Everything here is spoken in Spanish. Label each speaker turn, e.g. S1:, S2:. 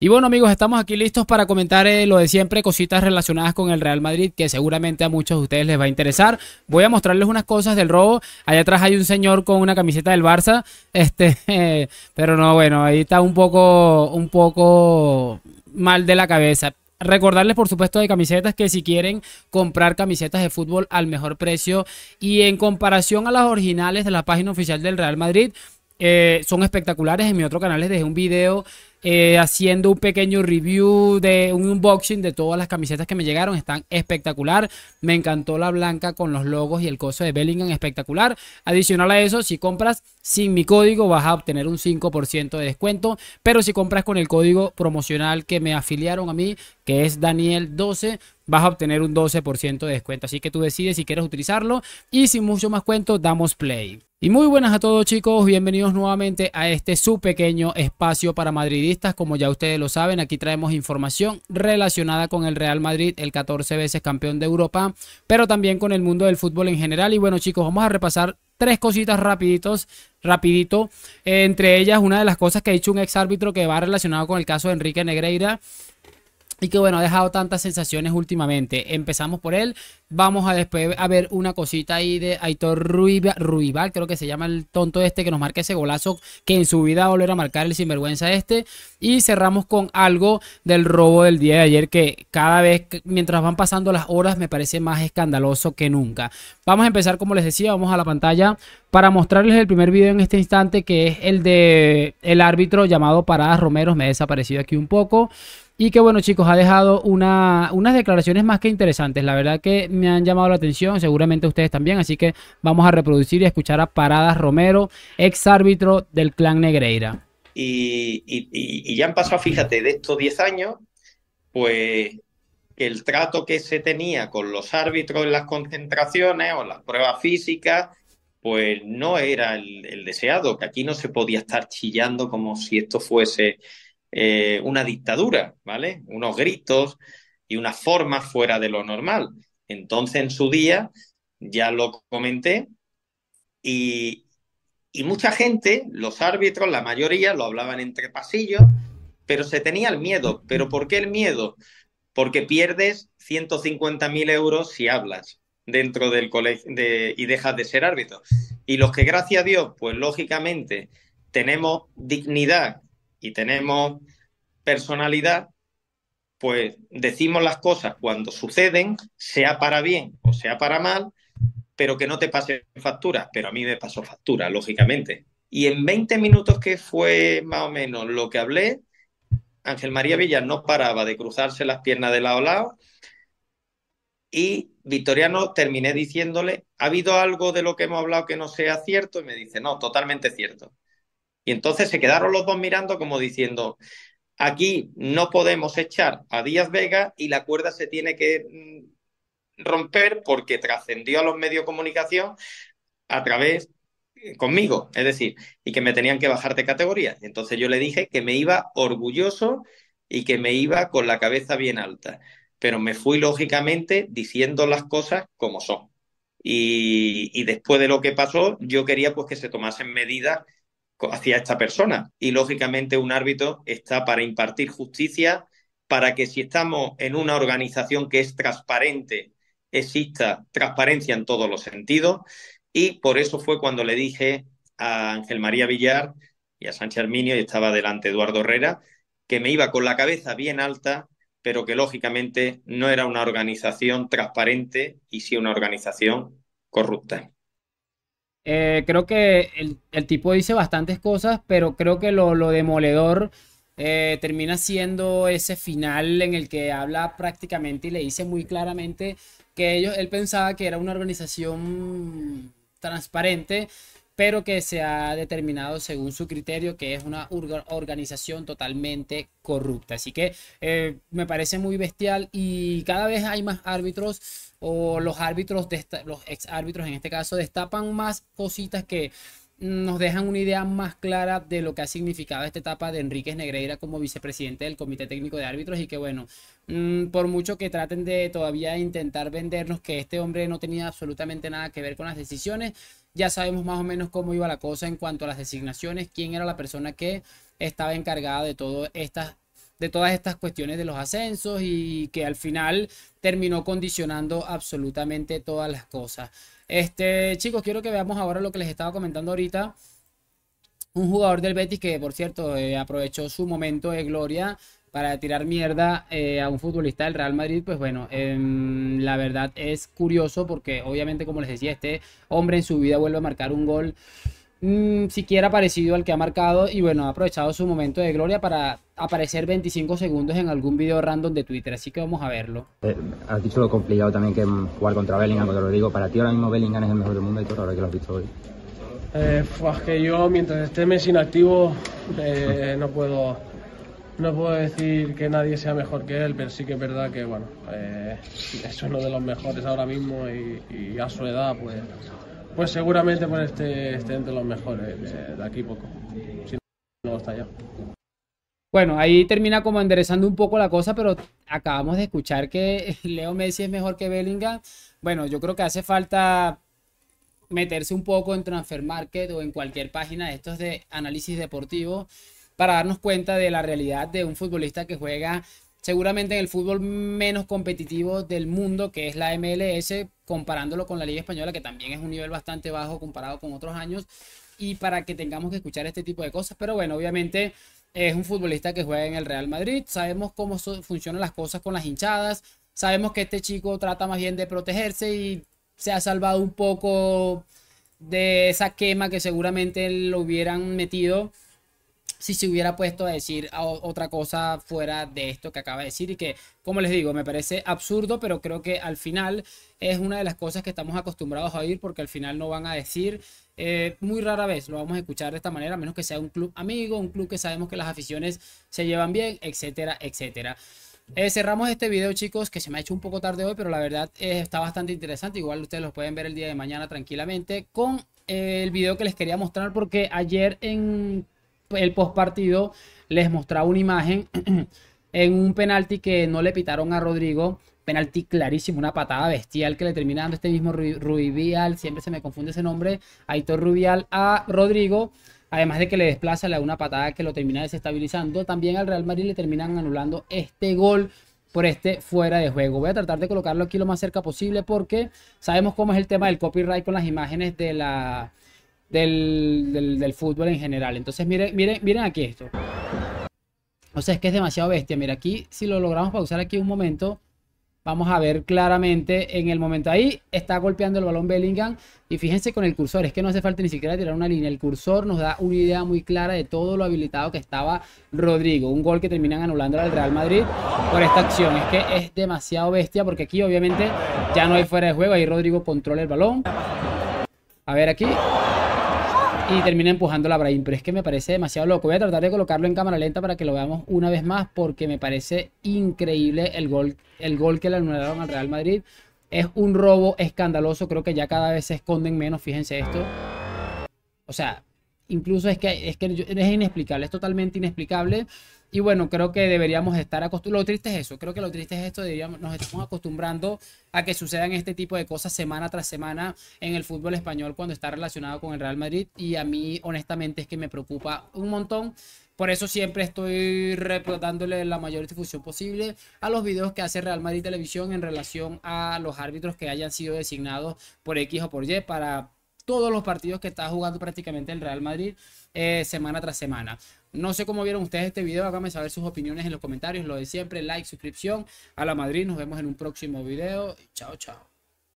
S1: Y bueno amigos, estamos aquí listos para comentar eh, lo de siempre, cositas relacionadas con el Real Madrid que seguramente a muchos de ustedes les va a interesar. Voy a mostrarles unas cosas del robo. Allá atrás hay un señor con una camiseta del Barça, este, pero no, bueno, ahí está un poco, un poco mal de la cabeza. Recordarles, por supuesto, de camisetas que si quieren comprar camisetas de fútbol al mejor precio y en comparación a las originales de la página oficial del Real Madrid, eh, son espectaculares. En mi otro canal les dejé un video eh, haciendo un pequeño review de un unboxing de todas las camisetas que me llegaron. Están espectacular. Me encantó la blanca con los logos y el coso de Bellingham, espectacular. Adicional a eso, si compras sin mi código vas a obtener un 5% de descuento. Pero si compras con el código promocional que me afiliaron a mí, que es Daniel12, vas a obtener un 12% de descuento. Así que tú decides si quieres utilizarlo. Y sin mucho más cuento, damos play. Y muy buenas a todos chicos, bienvenidos nuevamente a este su pequeño espacio para madridistas, como ya ustedes lo saben, aquí traemos información relacionada con el Real Madrid, el 14 veces campeón de Europa, pero también con el mundo del fútbol en general. Y bueno chicos, vamos a repasar tres cositas rapiditos rapidito. entre ellas, una de las cosas que ha dicho un ex árbitro que va relacionado con el caso de Enrique Negreira y que bueno, ha dejado tantas sensaciones últimamente. Empezamos por él. Vamos a después a ver una cosita ahí de Aitor Ruibal, creo que se llama el tonto este que nos marca ese golazo que en su vida volverá a marcar el sinvergüenza este. Y cerramos con algo del robo del día de ayer que cada vez, mientras van pasando las horas, me parece más escandaloso que nunca. Vamos a empezar, como les decía, vamos a la pantalla para mostrarles el primer video en este instante que es el de el árbitro llamado Paradas Romero. Me he desaparecido aquí un poco. Y que bueno chicos, ha dejado unas declaraciones más que interesantes. La verdad que me han llamado la atención, seguramente ustedes también. Así que vamos a reproducir y escuchar a Paradas Romero, ex árbitro del clan Negreira.
S2: Y, ya han pasado, fíjate, de estos 10 años, pues el trato que se tenía con los árbitros en las concentraciones o las pruebas físicas, pues no era el deseado, que aquí no se podía estar chillando como si esto fuese eh, una dictadura, ¿vale? Unos gritos y una forma fuera de lo normal. Entonces, en su día, ya lo comenté, y, mucha gente, los árbitros, la mayoría, lo hablaban entre pasillos, pero se tenía el miedo. ¿Pero por qué el miedo? Porque pierdes 150.000 euros si hablas dentro del colegio y dejas de ser árbitro. Y los que, gracias a Dios, pues lógicamente tenemos dignidad y tenemos personalidad, pues decimos las cosas cuando suceden, sea para bien o sea para mal, pero que no te pasen facturas. Pero a mí me pasó factura, lógicamente. Y en 20 minutos que fue más o menos lo que hablé, Ángel María Villar no paraba de cruzarse las piernas de lado a lado. Y Victoriano terminé diciéndole, ¿ha habido algo de lo que hemos hablado que no sea cierto? Y me dice, no, totalmente cierto. Y entonces se quedaron los dos mirando como diciendo, aquí no podemos echar a Díaz Vega y la cuerda se tiene que mm, romper porque trascendió a los medios de comunicación a través eh, conmigo, es decir, y que me tenían que bajar de categoría. Entonces yo le dije que me iba orgulloso y que me iba con la cabeza bien alta, pero me fui lógicamente diciendo las cosas como son. Y, y después de lo que pasó, yo quería pues que se tomasen medidas hacia esta persona. Y lógicamente un árbitro está para impartir justicia, para que si estamos en una organización que es transparente, exista transparencia en todos los sentidos. Y por eso fue cuando le dije a Ángel María Villar y a Sánchez Arminio, y estaba delante Eduardo Herrera, que me iba con la cabeza bien alta, pero que lógicamente no era una organización transparente y sí una organización corrupta.
S1: Eh, creo que el, tipo dice bastantes cosas, pero creo que lo, demoledor eh, termina siendo ese final en el que habla prácticamente y le dice muy claramente que él pensaba que era una organización transparente pero que se ha determinado según su criterio que es una organización totalmente corrupta. Así que eh, me parece muy bestial y cada vez hay más árbitros o los árbitros, los ex árbitros en este caso, destapan más cositas que nos dejan una idea más clara de lo que ha significado esta etapa de Enríquez Negreira como vicepresidente del Comité Técnico de Árbitros y que bueno, mm, por mucho que traten de todavía intentar vendernos que este hombre no tenía absolutamente nada que ver con las decisiones, ya sabemos más o menos cómo iba la cosa en cuanto a las designaciones, quién era la persona que estaba encargada de estas de todas estas cuestiones de los ascensos y que al final terminó condicionando absolutamente todas las cosas. Este, chicos, quiero que veamos ahora lo que les estaba comentando ahorita. Un jugador del Betis que, por cierto, eh, aprovechó su momento de gloria para tirar mierda eh, a un futbolista del Real Madrid, pues bueno, em, la verdad es curioso porque obviamente, como les decía, este hombre en su vida vuelve a marcar un gol Mm, siquiera parecido al que ha marcado y bueno, ha aprovechado su momento de gloria para aparecer 25 segundos en algún video random de Twitter, así que vamos a verlo. Eh, has dicho lo complicado también que jugar contra Bellingham, cuando lo digo, para ti ahora mismo Bellingham es el mejor del mundo y ahora que lo has visto hoy. Eh, pues que yo mientras esté Messi inactivo eh, no puedo no puedo decir que nadie sea mejor que él, pero sí que es verdad que bueno eh, es uno de los mejores ahora mismo y a su edad pues pues seguramente por este, este entre los mejores de, aquí poco. Si no, está ya. Bueno, ahí termina como enderezando un poco la cosa, pero acabamos de escuchar que Leo Messi es mejor que Bellingham. Bueno, yo creo que hace falta meterse un poco en Transfer Market o en cualquier página de estos de análisis deportivo para darnos cuenta de la realidad de un futbolista que juega seguramente en el fútbol menos competitivo del mundo, que es la MLS, comparándolo con la Liga Española, que también es un nivel bastante bajo comparado con otros años, y para que tengamos que escuchar este tipo de cosas. Pero bueno, obviamente es un futbolista que juega en el Real Madrid, sabemos cómo funcionan las cosas con las hinchadas, sabemos que este chico trata más bien de protegerse y se ha salvado un poco de esa quema que seguramente lo hubieran metido si se hubiera puesto a decir otra cosa fuera de esto que acaba de decir y que, como les digo, me parece absurdo, pero creo que al final es una de las cosas que estamos acostumbrados a oír porque al final no van a decir, eh, muy rara vez lo vamos a escuchar de esta manera, a menos que sea un club amigo, un club que sabemos que las aficiones se llevan bien, etcétera, etcétera. Eh, cerramos este video, chicos, que se me ha hecho un poco tarde hoy, pero la verdad eh, está bastante interesante. Igual ustedes lo pueden ver el día de mañana tranquilamente con el video que les quería mostrar porque ayer en el postpartido les mostraba una imagen en un penalti que no le pitaron a Rodrigo. Penalti clarísimo, una patada bestial que le termina dando este mismo Rubial, siempre se me confunde ese nombre, Aitor Rubial a Rodrigo. Además de que le desplaza, le una patada que lo termina desestabilizando. También al Real Madrid le terminan anulando este gol por este fuera de juego. Voy a tratar de colocarlo aquí lo más cerca posible porque sabemos cómo es el tema del copyright con las imágenes de la, del, fútbol en general. Entonces, miren, miren, miren aquí esto. O sea, es que es demasiado bestia. Mira, aquí, si lo logramos pausar aquí un momento, vamos a ver claramente en el momento. Ahí está golpeando el balón Bellingham. Y fíjense con el cursor, es que no hace falta ni siquiera tirar una línea. El cursor nos da una idea muy clara de todo lo habilitado que estaba Rodrigo. Un gol que terminan anulando al Real Madrid por esta acción. Es que es demasiado bestia porque aquí obviamente ya no hay fuera de juego. Ahí Rodrigo controla el balón. A ver aquí y termina empujando la Brain, Pero es que me parece demasiado loco. Voy a tratar de colocarlo en cámara lenta para que lo veamos una vez más porque me parece increíble el gol, el gol que le anularon al Real Madrid. Es un robo escandaloso. Creo que ya cada vez se esconden menos. Fíjense esto. O sea, incluso es que, es que es inexplicable, es totalmente inexplicable. Y bueno, creo que deberíamos estar acostumbrados. Lo triste es eso, creo que lo triste es esto, deberíamos, nos estamos acostumbrando a que sucedan este tipo de cosas semana tras semana en el fútbol español cuando está relacionado con el Real Madrid. Y a mí, honestamente, es que me preocupa un montón. Por eso siempre estoy dándole la mayor difusión posible a los videos que hace Real Madrid Televisión en relación a los árbitros que hayan sido designados por X o por Y para todos los partidos que está jugando prácticamente el Real Madrid eh, semana tras semana. No sé cómo vieron ustedes este video, háganme saber sus opiniones en los comentarios, lo de siempre, like, suscripción a la Madrid, nos vemos en un próximo video, chao, chao.